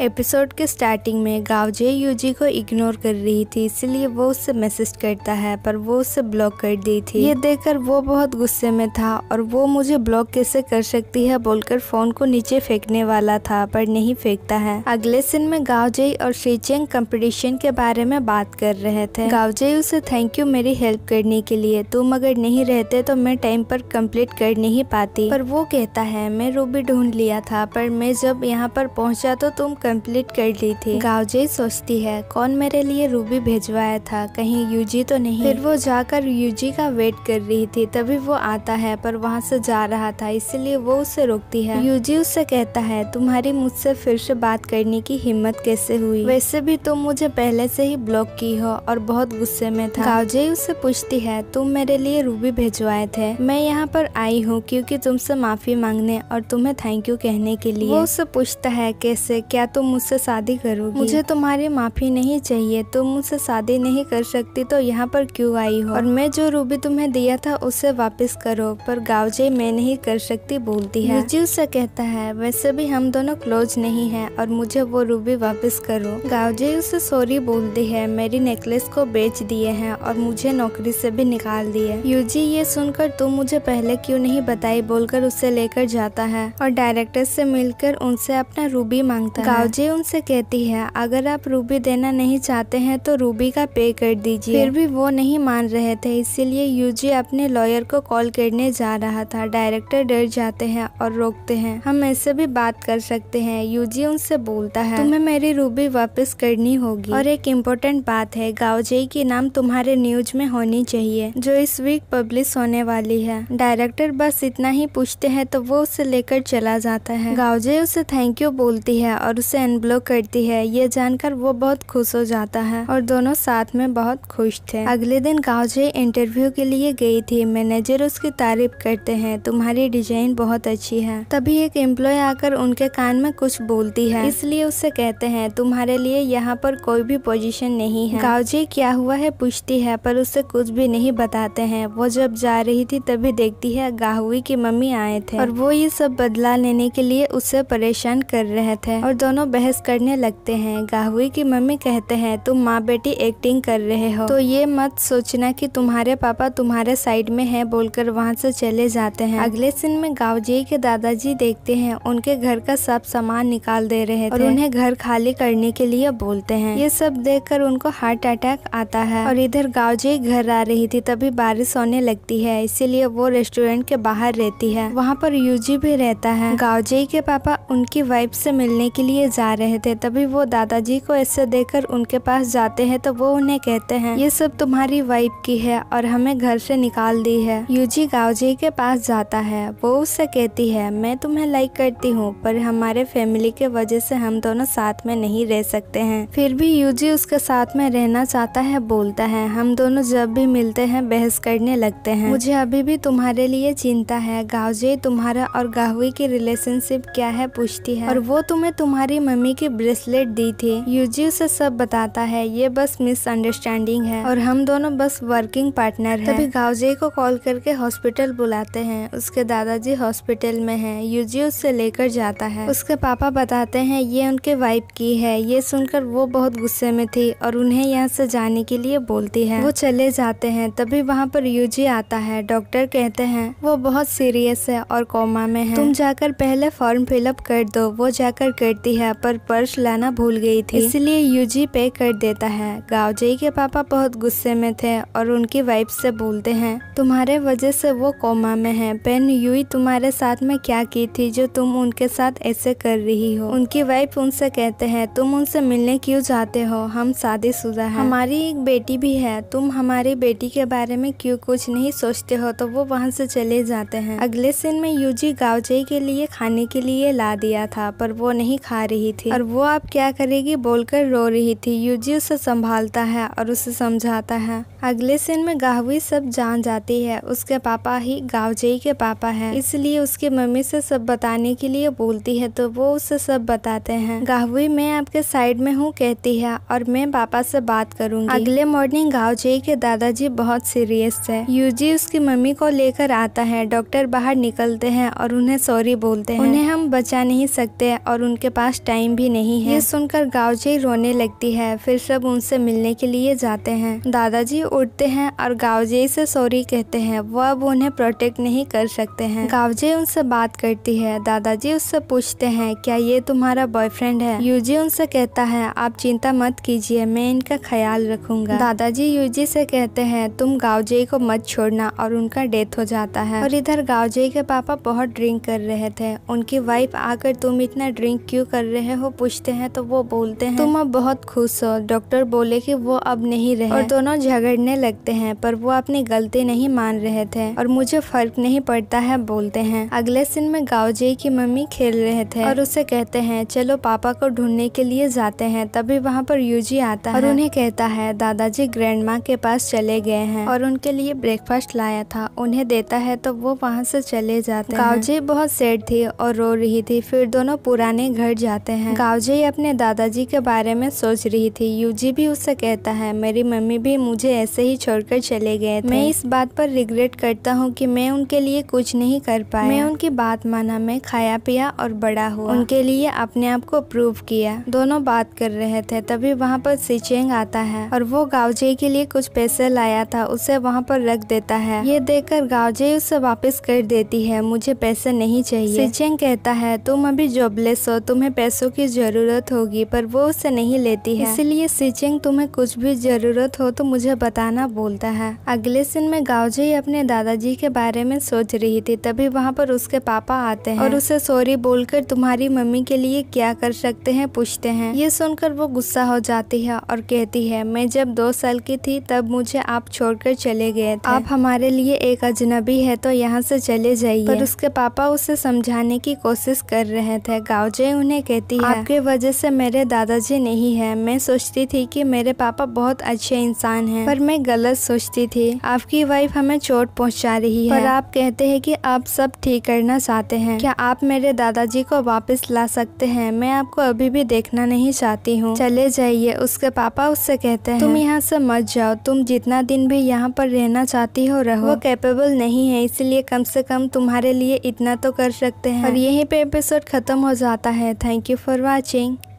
Episode के starting में you UG को इग्नोर कर रही थी इसलिए वो उससे मैसेज करता है पर वो उसे ब्लॉक कर दी थी ये देखकर वो बहुत गुस्से में था और वो मुझे ब्लॉक कैसे कर सकती है बोलकर फोन को नीचे फेंकने वाला था पर नहीं फेंकता है अगले सीन में जे और श्रीचेंग कंपटीशन के बारे में बात कर रहे थे जय उसे थैंक यू मेरी हेल्प करने के लिए तुम अगर नहीं रहते तो मैं टाइम पर कम्प्लीट कर नहीं पाती पर वो कहता है मैं रूबी ढूंढ लिया था पर मैं जब यहाँ पर पहुँचा तो तुम कंप्लीट कर ली थी गावजे सोचती है कौन मेरे लिए रूबी भेजवाया था कहीं यूजी तो नहीं फिर वो जाकर यूजी का वेट कर रही थी तभी वो आता है पर वहाँ से जा रहा था इसलिए वो उसे रोकती है यूजी उससे कहता है तुम्हारी मुझसे फिर से बात करने की हिम्मत कैसे हुई वैसे भी तुम मुझे पहले से ही ब्लॉक की हो और बहुत गुस्से में था गावजे उससे पूछती है तुम मेरे लिए रूबी भेजवाए थे मैं यहाँ पर आई हूँ क्योंकि तुमसे माफी मांगने और तुम्हें थैंक यू कहने के लिए वो उससे पूछता है कैसे क्या तुम मुझसे शादी करोगी मुझे तुम्हारी माफ़ी नहीं चाहिए तुम मुझसे शादी नहीं कर सकती तो यहाँ पर क्यों आई हो और मैं जो रूबी तुम्हें दिया था उसे वापस करो पर गावजे मैं नहीं कर सकती बोलती है जी उससे कहता है वैसे भी हम दोनों क्लोज नहीं है और मुझे वो रूबी वापस करो गावजे उसे सॉरी बोलती है मेरी नेकलेस को बेच दिए है और मुझे नौकरी से भी निकाल दिए यूजी ये सुनकर तुम मुझे पहले क्यों नहीं बताई बोलकर उसे लेकर जाता है और डायरेक्टर से मिलकर उनसे अपना रूबी मांगता है भावजी उनसे कहती है अगर आप रूबी देना नहीं चाहते हैं तो रूबी का पे कर दीजिए फिर भी वो नहीं मान रहे थे इसीलिए यूजी अपने लॉयर को कॉल करने जा रहा था डायरेक्टर डर जाते हैं और रोकते हैं हम ऐसे भी बात कर सकते हैं यूजी उनसे बोलता है तुम्हें मेरी रूबी वापस करनी होगी और एक इम्पोर्टेंट बात है गावजई की नाम तुम्हारे न्यूज में होनी चाहिए जो इस वीक पब्लिश होने वाली है डायरेक्टर बस इतना ही पूछते हैं तो वो उसे लेकर चला जाता है गावजे उसे थैंक यू बोलती है और उसे उसे अनब्लॉक करती है ये जानकर वो बहुत खुश हो जाता है और दोनों साथ में बहुत खुश थे अगले दिन काउजे इंटरव्यू के लिए गई थी मैनेजर उसकी तारीफ करते हैं तुम्हारी डिजाइन बहुत अच्छी है तभी एक एम्प्लॉय आकर उनके कान में कुछ बोलती है इसलिए उससे कहते हैं तुम्हारे लिए यहाँ पर कोई भी पोजीशन नहीं है काउजे क्या हुआ है पूछती है पर उसे कुछ भी नहीं बताते हैं वो जब जा रही थी तभी देखती है गाहुई की मम्मी आए थे और वो ये सब बदला लेने के लिए उसे परेशान कर रहे थे और दोनों दोनों बहस करने लगते हैं गाहुई की मम्मी कहते हैं तुम माँ बेटी एक्टिंग कर रहे हो तो ये मत सोचना कि तुम्हारे पापा तुम्हारे साइड में है बोलकर वहाँ से चले जाते हैं अगले सीन में गावजी के दादाजी देखते हैं उनके घर का सब सामान निकाल दे रहे और उन्हें घर खाली करने के लिए बोलते हैं ये सब कर उनको हार्ट अटैक आता है और इधर गावजी घर आ रही थी तभी बारिश होने लगती है इसीलिए वो रेस्टोरेंट के बाहर रहती है वहाँ पर यूजी भी रहता है गावजी के पापा उनकी वाइफ से मिलने के लिए जा रहे थे तभी वो दादाजी को ऐसे देखकर उनके पास जाते हैं तो वो उन्हें कहते हैं ये सब तुम्हारी वाइफ की है और हमें घर से निकाल दी है यूजी गावजी के पास जाता है वो उससे कहती है मैं तुम्हें लाइक करती हूँ पर हमारे फैमिली के वजह से हम दोनों साथ में नहीं रह सकते हैं फिर भी यूजी उसके साथ में रहना चाहता है बोलता है हम दोनों जब भी मिलते हैं बहस करने लगते हैं मुझे अभी भी तुम्हारे लिए चिंता है गावजी तुम्हारा और गाहवी की रिलेशनशिप क्या है पूछती है और वो तुम्हें तुम्हारी मम्मी की ब्रेसलेट दी थी यूजी उसे सब बताता है ये बस मिसअंडरस्टैंडिंग है और हम दोनों बस वर्किंग पार्टनर है तभी गावजे को कॉल करके हॉस्पिटल बुलाते हैं उसके दादाजी हॉस्पिटल में है यूजी उससे लेकर जाता है उसके पापा बताते हैं ये उनके वाइफ की है ये सुनकर वो बहुत गुस्से में थी और उन्हें यहाँ से जाने के लिए बोलती है वो चले जाते हैं तभी वहाँ पर यूजी आता है डॉक्टर कहते हैं वो बहुत सीरियस है और कोमा में है तुम जाकर पहले फॉर्म फिलअप कर दो वो जाकर करती है है पर पर्स लाना भूल गई थी इसलिए यूजी पे कर देता है गावजई के पापा बहुत गुस्से में थे और उनकी वाइफ से बोलते हैं तुम्हारे वजह से वो कोमा में है पेन यूई तुम्हारे साथ में क्या की थी जो तुम उनके साथ ऐसे कर रही हो उनकी वाइफ उनसे कहते हैं तुम उनसे मिलने क्यूँ जाते हो हम शुदा है हमारी एक बेटी भी है तुम हमारी बेटी के बारे में क्यों कुछ नहीं सोचते हो तो वो वहाँ से चले जाते हैं अगले सीन में यूजी गावजई के लिए खाने के लिए ला दिया था पर वो नहीं खा रही थी और वो आप क्या करेगी बोलकर रो रही थी यूजी उसे संभालता है और उसे समझाता है अगले सीन में गाहवी सब जान जाती है उसके पापा ही गावजई के पापा है इसलिए उसकी मम्मी से सब बताने के लिए बोलती है तो वो उसे सब बताते हैं गाहवी मैं आपके साइड में हूँ कहती है और मैं पापा से बात करूंगी अगले मॉर्निंग गावजई के दादाजी बहुत सीरियस है यूजी उसकी मम्मी को लेकर आता है डॉक्टर बाहर निकलते हैं और उन्हें सॉरी बोलते हैं उन्हें हम बचा नहीं सकते और उनके पास टाइम भी नहीं है ये सुनकर गावजी रोने लगती है फिर सब उनसे मिलने के लिए जाते हैं दादाजी उठते हैं और गावजे से सॉरी कहते हैं वो अब उन्हें प्रोटेक्ट नहीं कर सकते हैं गावजे उनसे बात करती है दादाजी उससे पूछते हैं क्या ये तुम्हारा बॉयफ्रेंड है यूजी उनसे कहता है आप चिंता मत कीजिए मैं इनका ख्याल रखूंगा दादाजी यूजी से कहते हैं तुम गावजे को मत छोड़ना और उनका डेथ हो जाता है और इधर गावजे के पापा बहुत ड्रिंक कर रहे थे उनकी वाइफ आकर तुम इतना ड्रिंक क्यों कर रहे हो पूछते हैं तो वो बोलते हैं तुम अब बहुत खुश हो डॉक्टर बोले कि वो अब नहीं रहे और दोनों झगड़ने लगते हैं पर वो अपनी गलती नहीं मान रहे थे और मुझे फर्क नहीं पड़ता है बोलते हैं अगले दिन में गावजे की मम्मी खेल रहे थे और उसे कहते हैं चलो पापा को ढूंढने के लिए जाते हैं तभी वहाँ पर यूजी आता है और उन्हें कहता है दादाजी ग्रैंड के पास चले गए हैं और उनके लिए ब्रेकफास्ट लाया था उन्हें देता है तो वो वहाँ से चले जाते गावजे बहुत सैड थी और रो रही थी फिर दोनों पुराने घर जाते जाते हैं गावजे अपने दादाजी के बारे में सोच रही थी यूजी भी उससे कहता है मेरी मम्मी भी मुझे ऐसे ही छोड़कर चले गए थे। मैं इस बात पर रिग्रेट करता हूँ कि मैं उनके लिए कुछ नहीं कर पाया मैं उनकी बात माना मैं खाया पिया और बड़ा हुआ उनके लिए अपने आप को प्रूव किया दोनों बात कर रहे थे तभी वहाँ पर सिचेंग आता है और वो गावजे के लिए कुछ पैसे लाया था उसे वहाँ पर रख देता है ये देखकर गावजे उसे वापिस कर देती है मुझे पैसे नहीं चाहिए सिचेंग कहता है तुम अभी जॉबलेस हो तुम्हें पैसे पैसों की ज़रूरत होगी पर वो उसे नहीं लेती है इसलिए सिचिंग तुम्हें कुछ भी ज़रूरत हो तो मुझे बताना बोलता है अगले दिन में गावजई अपने दादाजी के बारे में सोच रही थी तभी वहाँ पर उसके पापा आते हैं और उसे सॉरी बोलकर तुम्हारी मम्मी के लिए क्या कर सकते हैं पूछते हैं ये सुनकर वो गुस्सा हो जाती है और कहती है मैं जब दो साल की थी तब मुझे आप छोड़कर चले गए आप हमारे लिए एक अजनबी है तो यहाँ से चले जाइए पर उसके पापा उसे समझाने की कोशिश कर रहे थे गावजय उन्हें कहते रहती है आपके वजह से मेरे दादाजी नहीं है मैं सोचती थी कि मेरे पापा बहुत अच्छे इंसान हैं पर मैं गलत सोचती थी आपकी वाइफ हमें चोट पहुंचा रही है पर आप कहते हैं कि आप सब ठीक करना चाहते हैं क्या आप मेरे दादाजी को वापस ला सकते हैं मैं आपको अभी भी देखना नहीं चाहती हूँ चले जाइए उसके पापा उससे कहते हैं तुम यहाँ से मत जाओ तुम जितना दिन भी यहाँ पर रहना चाहती हो रहो वो कैपेबल नहीं है इसलिए कम से कम तुम्हारे लिए इतना तो कर सकते हैं और यहीं पे एपिसोड खत्म हो जाता है thank you you for watching.